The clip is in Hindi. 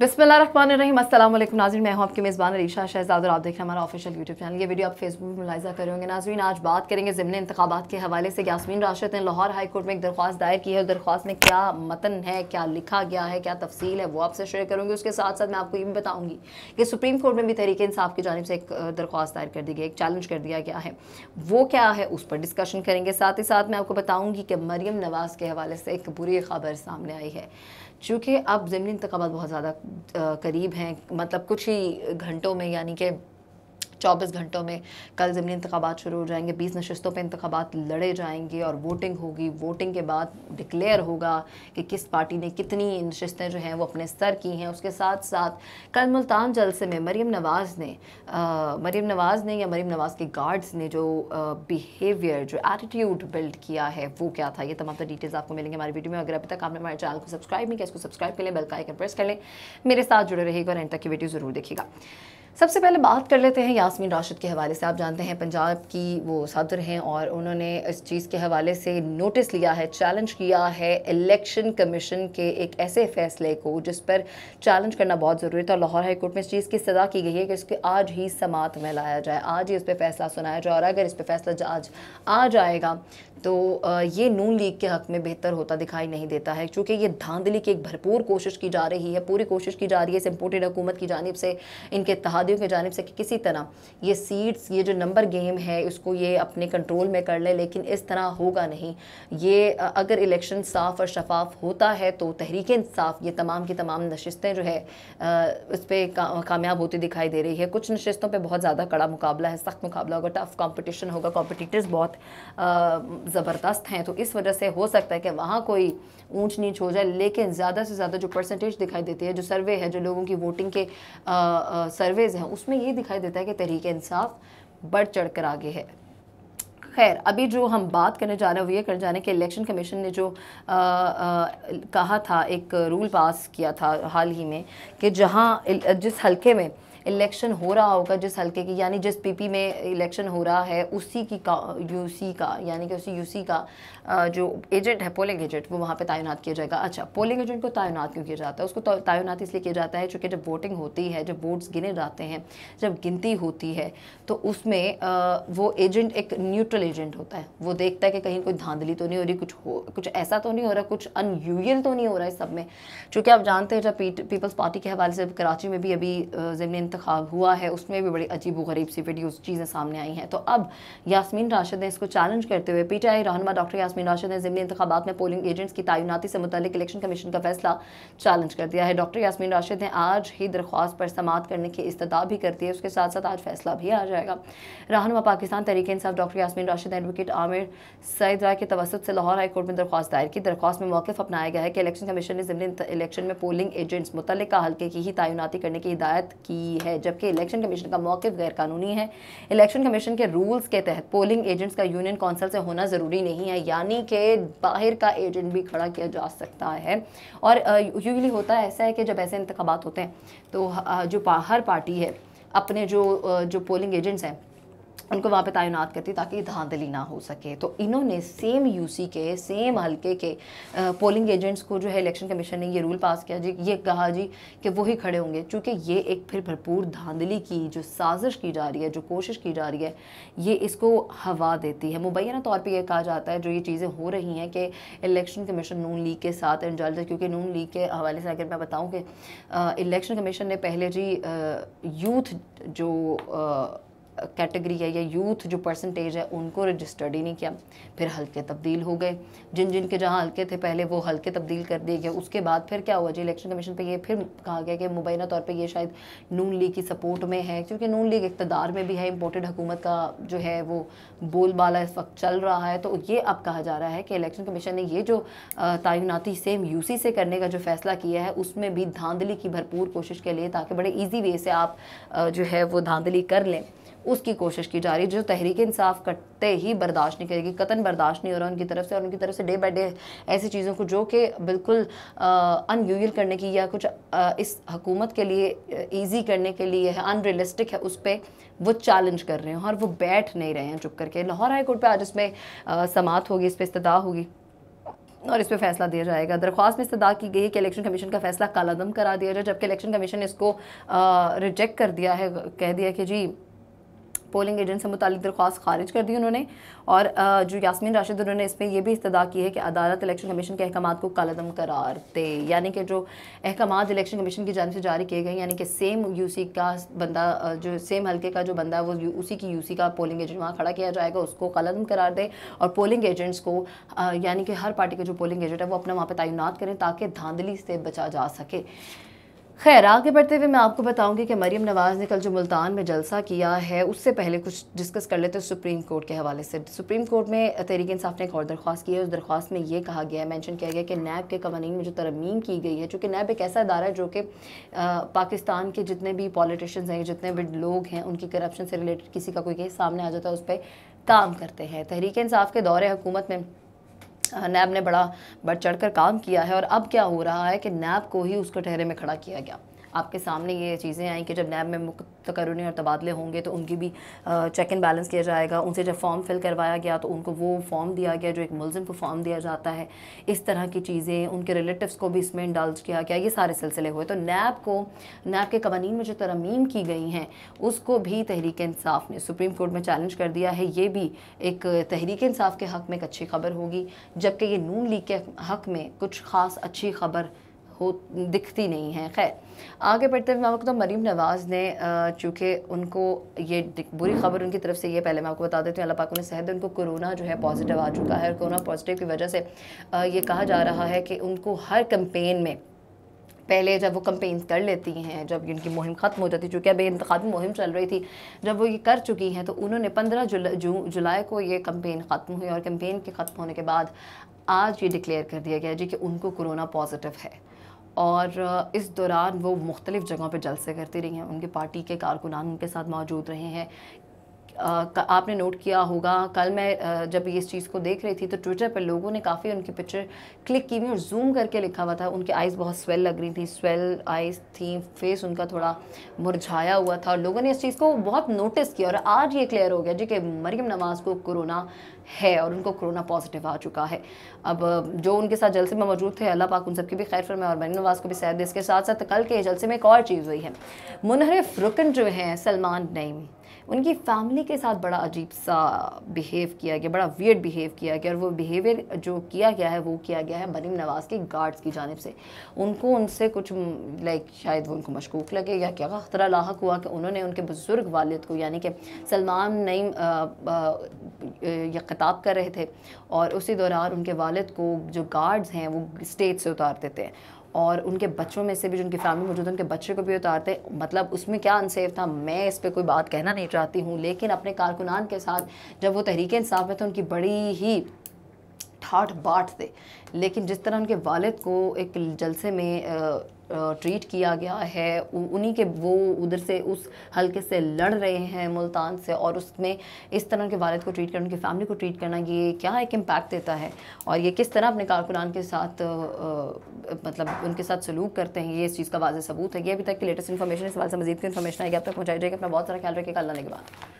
बिस्मिल रहीम असल नाजी मैं हूं आपकी मेज़बान रीशा शहजाद और आप देख रहे हैं हमारा ऑफिशियल यूट्यूब चैनल ये वीडियो आप फेसबुक पर मुलायजा करेंगे नाजीन आज बात करेंगे ज़िमन इंतबात के हवाले से यासमीन राशिद ने लाहौर हाई कोर्ट में एक दरख्वास्त दायर की है दरख्वास्त में क्या मतन है क्या लिखा गया है क्या तफसील है वो आपसे शेयर करूँगी उसके साथ साथ मैं आपको ये भी बताऊँगी कि सुप्रीम कोर्ट में भी तरीके इंसाफ की जानब से एक दरख्वास्त दायर कर दी गई एक चैलेंज कर दिया गया है वो क्या है उस पर डिस्कशन करेंगे साथ ही साथ मैं आपको बताऊँगी कि मरीम नवाज़ के हवाले से एक बुरी खबर सामने आई है चूँकि अब ज़मीन इंतबात बहुत ज़्यादा करीब हैं मतलब कुछ ही घंटों में यानी कि चौबीस घंटों में कल ज़मनी इंतबात शुरू हो जाएंगे बीस नशस्तों पर इंतबात लड़े जाएंगे और वोटिंग होगी वोटिंग के बाद डिक्लेयर होगा कि किस पार्टी ने कितनी नशस्तें जो हैं वो अपने स्तर की हैं उसके साथ साथ कल मुल्तान जलसे में मरीम नवाज़ ने मरीम नवाज़ ने या मरीम नवाज़ के गार्ड्स ने जो बिहेवियर जो एटीट्यूड बिल्ड किया है वो क्या था ये तमाम तो डिटेल्स आपको मिलेंगे हमारी वीडियो में अगर अभी तक आपने हमारे चैनल को सब्सक्राइब नहीं किया इसको सब्सक्राइब कर लें बेल प्रेस कर लें मेरे साथ जुड़े रहेगा और एंड तक की वीडियो ज़रूर देखिएगा सबसे पहले बात कर लेते हैं यासमीन राशिद के हवाले से आप जानते हैं पंजाब की वो सदर हैं और उन्होंने इस चीज़ के हवाले से नोटिस लिया है चैलेंज किया है इलेक्शन कमीशन के एक ऐसे फैसले को जिस पर चैलेंज करना बहुत ज़रूरी था लाहौर हाईकोर्ट में इस चीज़ की सज़ा की गई है कि इसके आज ही समात में लाया जाए आज ही उस पर फैसला सुनाया जाए और अगर इस पर फैसला आज आ जाएगा तो ये नून लीग के हक में बेहतर होता दिखाई नहीं देता है क्योंकि ये धांधली की एक भरपूर कोशिश की जा रही है पूरी कोशिश की जा रही है इस इम्पोर्टेड हुकूमत की जानब से इनके तहदियों की जानब से कि किसी तरह ये सीट्स ये जो नंबर गेम है उसको ये अपने कंट्रोल में कर लें लेकिन इस तरह होगा नहीं ये अगर इलेक्शन साफ़ और शफाफ होता है तो तहरीक इंसाफ ये तमाम की तमाम नशस्तें जो है उस पर का, कामयाब होती दिखाई दे रही है कुछ नशस्तों पर बहुत ज़्यादा कड़ा मुकाबला है सख्त मुकाबला होगा टफ कॉम्पटिशन होगा कॉम्पिटिटर्स बहुत ज़बरदस्त हैं तो इस वजह से हो सकता है कि वहाँ कोई ऊंच नीच हो जाए लेकिन ज़्यादा से ज़्यादा जो परसेंटेज दिखाई देती है जो सर्वे है जो लोगों की वोटिंग के सर्वेज हैं उसमें ये दिखाई देता है कि तहरीक इंसाफ बढ़ चढ़ कर आगे है खैर अभी जो हम बात करने जा रहे हैं वो ये करने जा रहे हैं कि इलेक्शन कमीशन ने जो आ, आ, कहा था एक रूल पास किया था हाल ही में कि जहाँ जिस हल्के में इलेक्शन हो रहा होगा जिस हल्के की यानी जिस पीपी में इलेक्शन हो रहा है उसी की का यूसी का यानी कि उसी यूसी का जो एजेंट है पोलिंग एजेंट वो वहाँ पे तैनात किया जाएगा अच्छा पोलिंग एजेंट को तैनात क्यों किया जाता है उसको तो तैनात इसलिए किया जाता है चूँकि जब वोटिंग होती है जब वोट्स गिने जाते हैं जब गिनती होती है तो उसमें वो एजेंट एक न्यूट्रल एजेंट होता है वो देखता है कि कहीं कोई धांधली तो नहीं हो रही कुछ हो कुछ ऐसा तो नहीं हो रहा कुछ अनयूजल तो नहीं हो रहा है सब में चूँकि आप जानते हैं जब पीपल्स पार्टी के हवाले से कराची में भी अभी ज़मीन इंतखब हुआ है उसमें भी बड़ी अजीब गरीब सी वीडियोस चीज़ें सामने आई हैं तो अब यासमीन राशिद ने इसको चैलेंज करते हुए पीटीआई रहनमा डॉक्टर यासमीन राशिद ने ज़िमनी इंतबात में पोलिंग एजेंट्स की तैनाती से मुतल इलेक्शन कमीशन का फैसला चैलेंज कर दिया है डॉक्टर यासमीन राशिद ने आज ही दरख्वास्त पर समात करने की इस्तः भी करती है उसके साथ साथ आज फैसला भी आ जाएगा रहनमा पाकिस्तान तरीके इंसाफ डॉक्टर यासमीन राशिद एडवोकेट आमिर सईद राय के तवसत से लाहौर हाईकोर्ट में दरख्वास्त दायर की दरख्वास्त में मौकफ अपनाया गया है कि इलेक्शन कमीशन ने ज़िमनी इलेक्शन में पोलिंग एजेंट्स मुतल हल्के की ही तैनाती करने की हिदायत की की है जबकि इलेक्शन कमीशन का मौकफ गैरकानूनी है इलेक्शन कमीशन के रूल्स के तहत पोलिंग एजेंट्स का यूनियन काउंसिल से होना ज़रूरी नहीं है यानी कि बाहर का एजेंट भी खड़ा किया जा सकता है और यूजली होता ऐसा है कि जब ऐसे इंतबात होते हैं तो जो बाहर पार्टी है अपने जो जो पोलिंग एजेंट्स हैं उनको वहाँ पे तैनात करती ताकि धांधली ना हो सके तो इन्होंने सेम यूसी के सेम हल्के के पोलिंग एजेंट्स को जो है इलेक्शन कमीशन ने ये रूल पास किया जी ये कहा जी कि वो ही खड़े होंगे क्योंकि ये एक फिर भरपूर धांधली की जो साजिश की जा रही है जो कोशिश की जा रही है ये इसको हवा देती है मुबैना तौर पर यह कहा जाता है जो ये चीज़ें हो रही हैं कि इलेक्शन कमीशन नून लीग के साथ एंजल क्योंकि नून लीग के हवाले से अगर मैं बताऊँ कि इलेक्शन कमीशन ने पहले जी यूथ जो कैटेगरी है या यूथ जो परसेंटेज है उनको रजिस्टर्ड ही नहीं किया फिर हल्के तब्दील हो गए जिन जिन के जहाँ हल्के थे पहले वो हल्के तब्दील कर दिए गए उसके बाद फिर क्या हुआ जी इलेक्शन कमीशन पर ये फिर कहा गया कि मुबैना तौर पर ये शायद नून लीग की सपोर्ट में है क्योंकि नून लीग इकतदार में भी है इम्पोर्टेड हुकूमत का जो है वो बोलबाला इस वक्त चल रहा है तो ये अब कहा जा रहा है कि इलेक्शन कमीशन ने ये जो तयनाती सेम यूसी से करने का जो फैसला किया है उसमें भी धांधली की भरपूर कोशिश के लिए ताकि बड़े ईजी वे से आप जो है वो धांधली कर लें उसकी कोशिश की जा रही है जो तहरीक इंसाफ करते ही बर्दाश्त नहीं करेगी कतन बर्दाश्त नहीं हो रहा उनकी तरफ से और उनकी तरफ से डे बाई डे ऐसी चीज़ों को जो कि बिल्कुल अनयूजल करने की या कुछ आ, इस हकूमत के लिए ईजी करने के लिए है अनरियलिस्टिक है उस पर वो चैलेंज कर रहे हैं और वो बैठ नहीं रहे हैं चुप करके लाहौर हाई कोर्ट पर आज इसमें समात होगी इस पर इस्तः होगी और इस पर फैसला दिया जाएगा दरख्वास्त में इस्तः की गई है कि इलेक्शन कमीशन का फैसला कालादम करा दिया जाए जबकि इलेक्शन कमीशन ने इसको रिजेक्ट कर दिया है कह दिया कि जी पोलिंग एजेंट से मुतल दरख्वास्त खारिज कर दी उन्होंने और जो यासमीन राशिद उन्होंने इसमें यह भी इस्तः की है कि अदालत इलेक्शन कमीशन के अहकाम को कलदम करार दे यानी कि जो अहकाम इलेक्शन कमीशन की जानब से जारी किए गए यानी कि सेम यू सी का बंदा जो सेम हल्के का जो बंदा है वो उसी की यू सी का पोलिंग एजेंट वहाँ खड़ा किया जाएगा उसको कलदम करार दे और पोलिंग एजेंट्स को यानी कि हर पार्टी के जो पोलिंग एजेंट है वो अपना वहाँ पर तैनात करें ताकि धांधली से बचा जा सके खैर आगे बढ़ते हुए मैं आपको बताऊंगी कि मरीम नवाज़ ने कल जो मुल्तान में जलसा किया है उससे पहले कुछ डिस्कस कर लेते हैं सुप्रीम कोर्ट के हवाले से सुप्रीम कोर्ट में तहरीक इंसाफ ने एक और दरख्वास्त की है उस दरख्वास्त में ये कहा गया है मैंशन किया गया कि नैब के कवानीन में जो तरमीम की गई है चूँकि नैब एक ऐसा अदारा है जो कि पाकिस्तान के जितने भी पॉलिटिशन हैं जितने भी लोग हैं उनकी करप्शन से रिलेटेड किसी का कोई केस सामने आ जाता है उस पर काम करते हैं तहरीक इंसाफ के दौरे हुकूमत में नैब ने बड़ा बढ़ चढ़ कर काम किया है और अब क्या हो रहा है कि नैब को ही उसको ठहरे में खड़ा किया गया आपके सामने ये चीज़ें आई कि जब नैब में मुक्त तकरनी और तबादले होंगे तो उनकी भी चेक एंड बैलेंस किया जाएगा उनसे जब फॉर्म फिल करवाया गया तो उनको वो फॉर्म दिया गया जो एक मुलजिम को फॉर्म दिया जाता है इस तरह की चीज़ें उनके रिलेटिव्स को भी इसमें इंडल्ज किया गया ये सारे सिलसिले हुए तो नैब को नैब के कवानीन में जो तरमीम की गई हैं उसको भी तहरीक इंसाफ ने सुप्रीम कोर्ट में चैलेंज कर दिया है ये भी एक तहरीक इंसाफ के हक़ में एक अच्छी खबर होगी जबकि ये नून लीग के हक़ में कुछ ख़ास अच्छी खबर हो दिखती नहीं है खैर आगे बढ़ते हुए मैं आपको तो मरीम नवाज़ ने चूँकि उनको ये बुरी खबर उनकी तरफ से ये पहले मैं आपको बता देती हूँ अल्लाह पाक ने सेहत उनको कोरोना जो है पॉजिटिव आ चुका है और कोरोना पॉजिटिव की वजह से ये कहा जा रहा है कि उनको हर कंपेन में पहले जब वो कंपेन्स कर लेती हैं जब इनकी मुहिम ख़त्म हो जाती है चूँकि अब इंतबी मुहिम चल रही थी जब वो ये कर चुकी हैं तो उन्होंने पंद्रह जुल, जू जुलाई को ये कंपेन ख़त्म हुई और कंपेन के ख़त्म होने के बाद आज ये डिक्लेयर कर दिया गया जी कि उनको कोरोना पॉजिटिव है और इस दौरान वो मुख्तलिफ़ जगहों पर जलसे करती रही हैं उनकी पार्टी के कारकुनान उनके साथ मौजूद रहे हैं आपने नोट किया होगा कल मैं जब इस चीज़ को देख रही थी तो ट्विटर पर लोगों ने काफ़ी उनकी पिक्चर क्लिक की हुई और जूम करके लिखा हुआ था उनकी आइज़ बहुत स्वेल लग रही थी स्वेल आइज़ थी फेस उनका थोड़ा मुरझाया हुआ था और लोगों ने इस चीज़ को बहुत नोटिस किया और आज ये क्लियर हो गया जी कि मरीम नवाज़ को कोरोना है और उनको कोरोना पॉजिटिव आ चुका है अब जो उनके साथ जलसे में मौजूद थे अल्लाह पाक उन सबकी भी खैर फरमाए और मरीम नवाज़ को भी सैद इसके साथ साथ कल के जलसे में एक और चीज़ हुई है मुनहरफ रुकन जो हैं सलमान नईम उनकी फैमिली के साथ बड़ा अजीब सा बिहेव किया गया बड़ा वियर्ड बिहेव किया गया और वो बिहेवियर जो किया गया है वो किया गया है मरीम नवाज़ के गार्ड्स की जानब से उनको उनसे कुछ लाइक शायद वो उनको मशकूक लगे या क्या खतरा लाक हुआ कि उन्होंने उनके बुज़ुर्ग वालद को यानी कि सलमान नईम या खिताब कर रहे थे और उसी दौरान उनके वालद को जो गार्ड्स हैं वो स्टेज से उतार देते हैं और उनके बच्चों में से भी जो उनकी फैमिली मौजूद है उनके बच्चे को भी उतारते मतलब उसमें क्या अनसेफ था मैं इस पर कोई बात कहना नहीं चाहती हूँ लेकिन अपने कारकुनान के साथ जब वो तहरीक इंसाफ में थे उनकी बड़ी ही ठाठ बाट से लेकिन जिस तरह उनके वालिद को एक जलसे में ट्रीट किया गया है उन्हीं के वो उधर से उस हल्के से लड़ रहे हैं मुल्तान से और उसमें इस तरह उनके वालद को ट्रीट करना उनकी फैमिली को ट्रीट करना ये क्या एक इम्पैक्ट देता है और ये किस तरह अपने कारकुनान के साथ आ, मतलब उनके साथ सलूक करते हैं ये इस चीज़ का वाजह सबूत है ये अभी तक की लेटेस्ट इन्फॉर्मेशन इस वाले से मजीद की इन्फॉर्मेशन आएगी अब तक पहुँचाई जाएगी अपना बहुत सारा ख्याल रखेगा अल्लाह के बाद